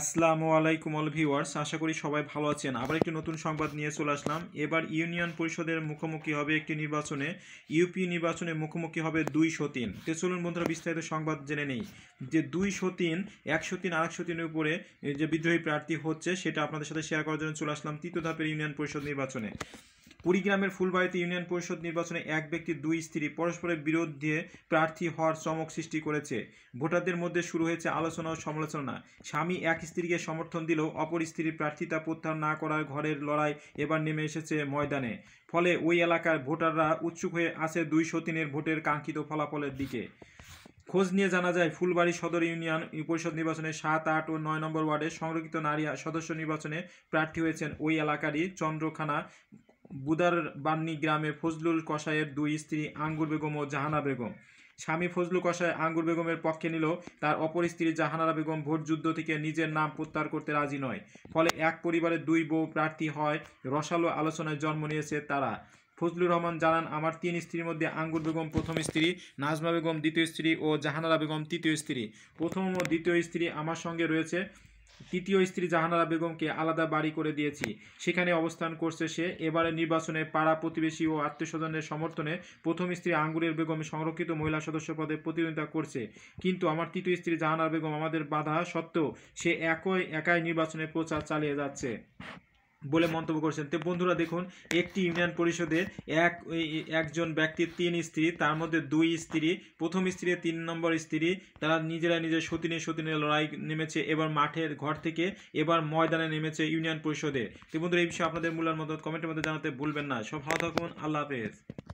আসসালামু আলাইকুম all viewers আশা করি সবাই ভালো আছেন আবার একটি নতুন সংবাদ নিয়ে চলে আসলাম এবার ইউনিয়ন পরিষদের মুখোমুখি হবে একটি নির্বাচনে ইউপি নির্বাচনে মুখোমুখি হবে দুইশো তিন তে চলুন বন্ধুরা বিস্তারিত সংবাদ জেনে নেই যে দুইশো তিন একশো তিন আরেকশো তিনের উপরে যে বিদ্রোহী প্রার্থী হচ্ছে সেটা আপনাদের সাথে শেয়ার করার জন্য চলে আসলাম তৃতীয় ধাপের ইউনিয়ন পরিষদ নির্বাচনে কুড়িগ্রামের ফুলবাড়িতে ইউনিয়ন পরিষদ নির্বাচনে এক ব্যক্তি দুই স্ত্রী পরস্পরের বিরুদ্ধে প্রার্থী হওয়ার চমক সৃষ্টি করেছে ভোটারদের মধ্যে শুরু হয়েছে আলোচনা ও সমালোচনা স্বামী এক স্ত্রীকে সমর্থন দিলেও অপর স্ত্রীর প্রার্থিতা প্রত্যাহার না করার ঘরের লড়াই এবার নেমে এসেছে ময়দানে ফলে ওই এলাকার ভোটাররা উৎসুক হয়ে আছে দুই সতীনের ভোটের কাঙ্ক্ষিত ফলাফলের দিকে খোঁজ নিয়ে জানা যায় ফুলবাড়ি সদর ইউনিয়ন পরিষদ নির্বাচনে সাত আট ও নয় নম্বর ওয়ার্ডে সংরক্ষিত নারী সদস্য নির্বাচনে প্রার্থী হয়েছেন ওই এলাকারই চন্দ্রখানা বুদার বান্নি গ্রামে ফজলুল কসাইয়ের দুই স্ত্রী আঙ্গুর বেগম ও জাহানা বেগম স্বামী ফজলু কষায় আঙ্গুর বেগমের পক্ষে নিল তার অপর স্ত্রী জাহানারা বেগম ভোট যুদ্ধ থেকে নিজের নাম প্রত্যাহার করতে রাজি নয় ফলে এক পরিবারের দুই বউ প্রার্থী হয় রসালো আলোচনায় জন্ম নিয়েছে তারা ফজলুর রহমান জানান আমার তিন স্ত্রীর মধ্যে আঙ্গুর বেগম প্রথম স্ত্রী নাজমা বেগম দ্বিতীয় স্ত্রী ও জাহানারা বেগম তৃতীয় স্ত্রী প্রথম ও দ্বিতীয় স্ত্রী আমার সঙ্গে রয়েছে তৃতীয় স্ত্রী জাহানারা বেগমকে আলাদা বাড়ি করে দিয়েছি সেখানে অবস্থান করছে সে এবারে নির্বাচনে পাড়া প্রতিবেশী ও আত্মীয়স্বজনের সমর্থনে প্রথম স্ত্রী আঙ্গুরের বেগম সংরক্ষিত মহিলা সদস্য পদে প্রতিদ্বন্দ্বিতা করছে কিন্তু আমার তৃতীয় স্ত্রী জাহানারা বেগম আমাদের বাধা সত্ত্বেও সে একই একাই নির্বাচনে প্রচার চালিয়ে যাচ্ছে বলে মন্তব্য করেছেন তো বন্ধুরা দেখুন একটি ইউনিয়ন পরিষদে এক একজন ব্যক্তির তিন স্ত্রী তার মধ্যে দুই স্ত্রী প্রথম স্ত্রী তিন নম্বর স্ত্রী তারা নিজেরা নিজের সতীনে সতীনে লড়াই নেমেছে এবার মাঠের ঘর থেকে এবার ময়দানে নেমেছে ইউনিয়ন পরিষদে তো বন্ধুরা এই বিষয়ে আপনাদের মূল্যায়ন মতো কমেন্টের মধ্যে জানাতে ভুলবেন না সব ভালো থাকুন আল্লাহ হাফেজ